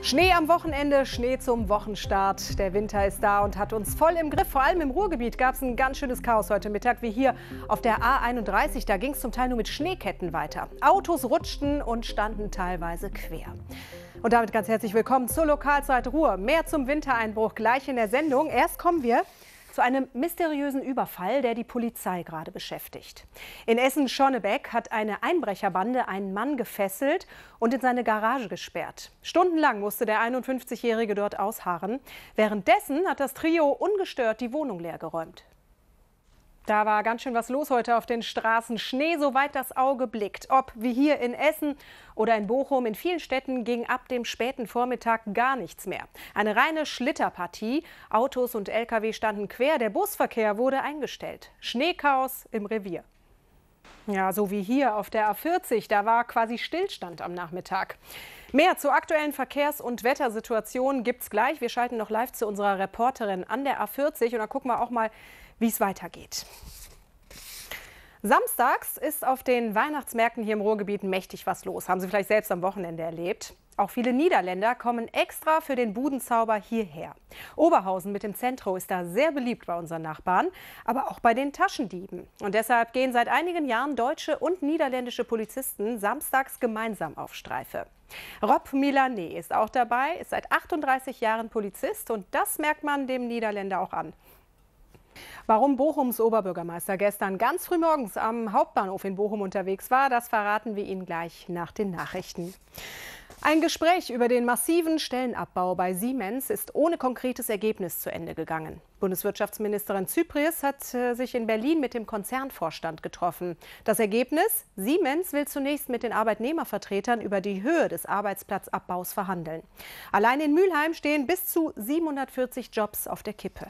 Schnee am Wochenende, Schnee zum Wochenstart. Der Winter ist da und hat uns voll im Griff. Vor allem im Ruhrgebiet gab es ein ganz schönes Chaos heute Mittag, wie hier auf der A31. Da ging es zum Teil nur mit Schneeketten weiter. Autos rutschten und standen teilweise quer. Und damit ganz herzlich willkommen zur Lokalzeit Ruhr. Mehr zum Wintereinbruch gleich in der Sendung. Erst kommen wir zu einem mysteriösen Überfall, der die Polizei gerade beschäftigt. In Essen-Schonnebeck hat eine Einbrecherbande einen Mann gefesselt und in seine Garage gesperrt. Stundenlang musste der 51-Jährige dort ausharren. Währenddessen hat das Trio ungestört die Wohnung leergeräumt. Da war ganz schön was los heute auf den Straßen. Schnee, soweit das Auge blickt. Ob wie hier in Essen oder in Bochum, in vielen Städten ging ab dem späten Vormittag gar nichts mehr. Eine reine Schlitterpartie. Autos und Lkw standen quer, der Busverkehr wurde eingestellt. Schneechaos im Revier. Ja, so wie hier auf der A40, da war quasi Stillstand am Nachmittag. Mehr zur aktuellen Verkehrs- und Wettersituation gibt es gleich. Wir schalten noch live zu unserer Reporterin an der A40 und da gucken wir auch mal wie es weitergeht. Samstags ist auf den Weihnachtsmärkten hier im Ruhrgebiet mächtig was los. Haben Sie vielleicht selbst am Wochenende erlebt? Auch viele Niederländer kommen extra für den Budenzauber hierher. Oberhausen mit dem Zentrum ist da sehr beliebt bei unseren Nachbarn, aber auch bei den Taschendieben. Und deshalb gehen seit einigen Jahren deutsche und niederländische Polizisten samstags gemeinsam auf Streife. Rob Milané ist auch dabei, ist seit 38 Jahren Polizist und das merkt man dem Niederländer auch an. Warum Bochums Oberbürgermeister gestern ganz früh morgens am Hauptbahnhof in Bochum unterwegs war, das verraten wir Ihnen gleich nach den Nachrichten. Ein Gespräch über den massiven Stellenabbau bei Siemens ist ohne konkretes Ergebnis zu Ende gegangen. Bundeswirtschaftsministerin Zypries hat äh, sich in Berlin mit dem Konzernvorstand getroffen. Das Ergebnis? Siemens will zunächst mit den Arbeitnehmervertretern über die Höhe des Arbeitsplatzabbaus verhandeln. Allein in Mülheim stehen bis zu 740 Jobs auf der Kippe.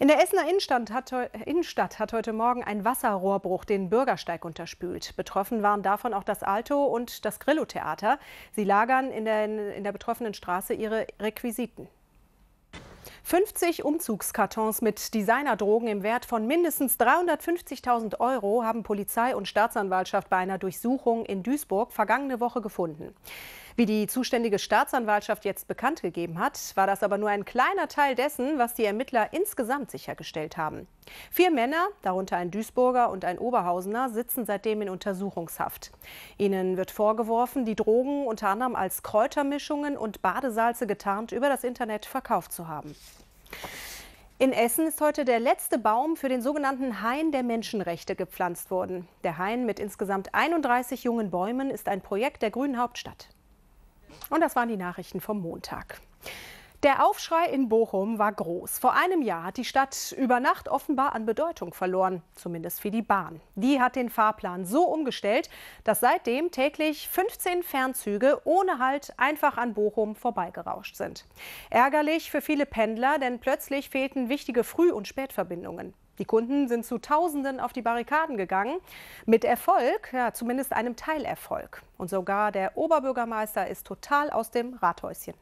In der Essener Innenstadt hat, Innenstadt hat, heute Morgen ein Wasserrohrbruch den Bürgersteig unterspült. Betroffen waren davon auch das Alto und das Grillo-Theater. Sie lagern in der, in der betroffenen Straße ihre Requisiten. 50 Umzugskartons mit Designerdrogen im Wert von mindestens 350.000 Euro haben Polizei und Staatsanwaltschaft bei einer Durchsuchung in Duisburg vergangene Woche gefunden. Wie die zuständige Staatsanwaltschaft jetzt bekannt gegeben hat, war das aber nur ein kleiner Teil dessen, was die Ermittler insgesamt sichergestellt haben. Vier Männer, darunter ein Duisburger und ein Oberhausener, sitzen seitdem in Untersuchungshaft. Ihnen wird vorgeworfen, die Drogen unter anderem als Kräutermischungen und Badesalze getarnt über das Internet verkauft zu haben. In Essen ist heute der letzte Baum für den sogenannten Hain der Menschenrechte gepflanzt worden. Der Hain mit insgesamt 31 jungen Bäumen ist ein Projekt der Grünen Hauptstadt. Und das waren die Nachrichten vom Montag. Der Aufschrei in Bochum war groß. Vor einem Jahr hat die Stadt über Nacht offenbar an Bedeutung verloren, zumindest für die Bahn. Die hat den Fahrplan so umgestellt, dass seitdem täglich 15 Fernzüge ohne Halt einfach an Bochum vorbeigerauscht sind. Ärgerlich für viele Pendler, denn plötzlich fehlten wichtige Früh- und Spätverbindungen. Die Kunden sind zu Tausenden auf die Barrikaden gegangen, mit Erfolg, ja, zumindest einem Teilerfolg. Und sogar der Oberbürgermeister ist total aus dem Rathäuschen.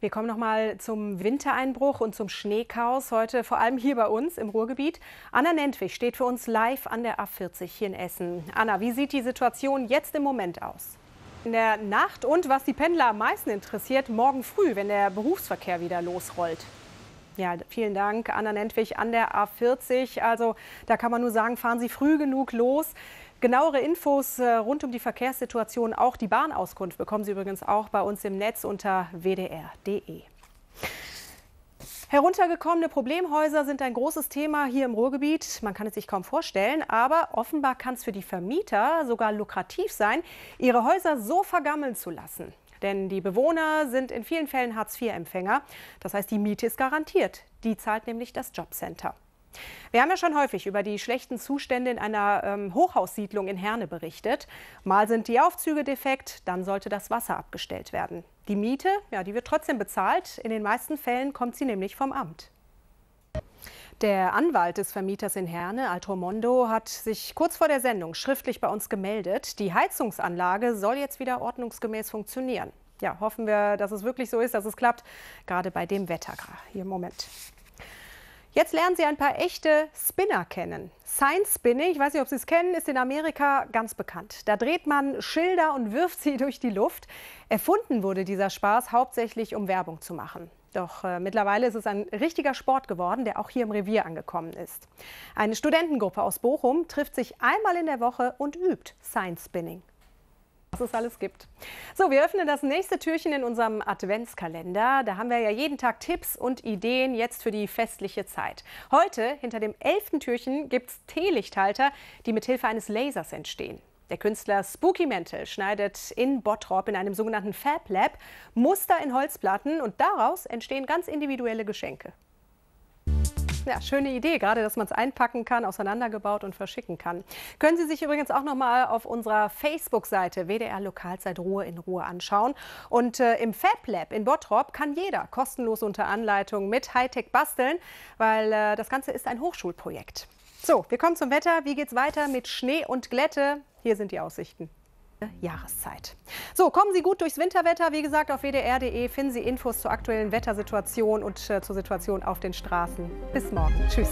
Wir kommen noch mal zum Wintereinbruch und zum Schneechaos heute, vor allem hier bei uns im Ruhrgebiet. Anna Nentwich steht für uns live an der A40 hier in Essen. Anna, wie sieht die Situation jetzt im Moment aus? In der Nacht und was die Pendler am meisten interessiert, morgen früh, wenn der Berufsverkehr wieder losrollt. Ja, vielen Dank, Anna Nentwich an der A40. Also da kann man nur sagen, fahren Sie früh genug los. Genauere Infos äh, rund um die Verkehrssituation, auch die Bahnauskunft, bekommen Sie übrigens auch bei uns im Netz unter wdr.de. Heruntergekommene Problemhäuser sind ein großes Thema hier im Ruhrgebiet. Man kann es sich kaum vorstellen, aber offenbar kann es für die Vermieter sogar lukrativ sein, ihre Häuser so vergammeln zu lassen. Denn die Bewohner sind in vielen Fällen Hartz-IV-Empfänger. Das heißt, die Miete ist garantiert. Die zahlt nämlich das Jobcenter. Wir haben ja schon häufig über die schlechten Zustände in einer ähm, Hochhaussiedlung in Herne berichtet. Mal sind die Aufzüge defekt, dann sollte das Wasser abgestellt werden. Die Miete, ja, die wird trotzdem bezahlt. In den meisten Fällen kommt sie nämlich vom Amt. Der Anwalt des Vermieters in Herne, Altromondo, hat sich kurz vor der Sendung schriftlich bei uns gemeldet. Die Heizungsanlage soll jetzt wieder ordnungsgemäß funktionieren. Ja, hoffen wir, dass es wirklich so ist, dass es klappt, gerade bei dem Wetter hier im Moment. Jetzt lernen Sie ein paar echte Spinner kennen. Science Spinning, ich weiß nicht, ob Sie es kennen, ist in Amerika ganz bekannt. Da dreht man Schilder und wirft sie durch die Luft. Erfunden wurde dieser Spaß hauptsächlich, um Werbung zu machen. Doch äh, mittlerweile ist es ein richtiger Sport geworden, der auch hier im Revier angekommen ist. Eine Studentengruppe aus Bochum trifft sich einmal in der Woche und übt Sign Spinning was es alles gibt. So, wir öffnen das nächste Türchen in unserem Adventskalender. Da haben wir ja jeden Tag Tipps und Ideen jetzt für die festliche Zeit. Heute, hinter dem elften Türchen, gibt es Teelichthalter, die mit Hilfe eines Lasers entstehen. Der Künstler Spooky Mantle schneidet in Bottrop in einem sogenannten Fab Lab Muster in Holzplatten und daraus entstehen ganz individuelle Geschenke. Ja, schöne Idee, gerade dass man es einpacken kann, auseinandergebaut und verschicken kann. Können Sie sich übrigens auch noch mal auf unserer Facebook-Seite WDR Lokalzeit Ruhe in Ruhe anschauen. Und äh, im Fab Lab in Bottrop kann jeder kostenlos unter Anleitung mit Hightech basteln, weil äh, das Ganze ist ein Hochschulprojekt. So, wir kommen zum Wetter. Wie geht's weiter mit Schnee und Glätte? Hier sind die Aussichten. Jahreszeit. So, kommen Sie gut durchs Winterwetter. Wie gesagt, auf wdr.de finden Sie Infos zur aktuellen Wettersituation und äh, zur Situation auf den Straßen. Bis morgen. Tschüss.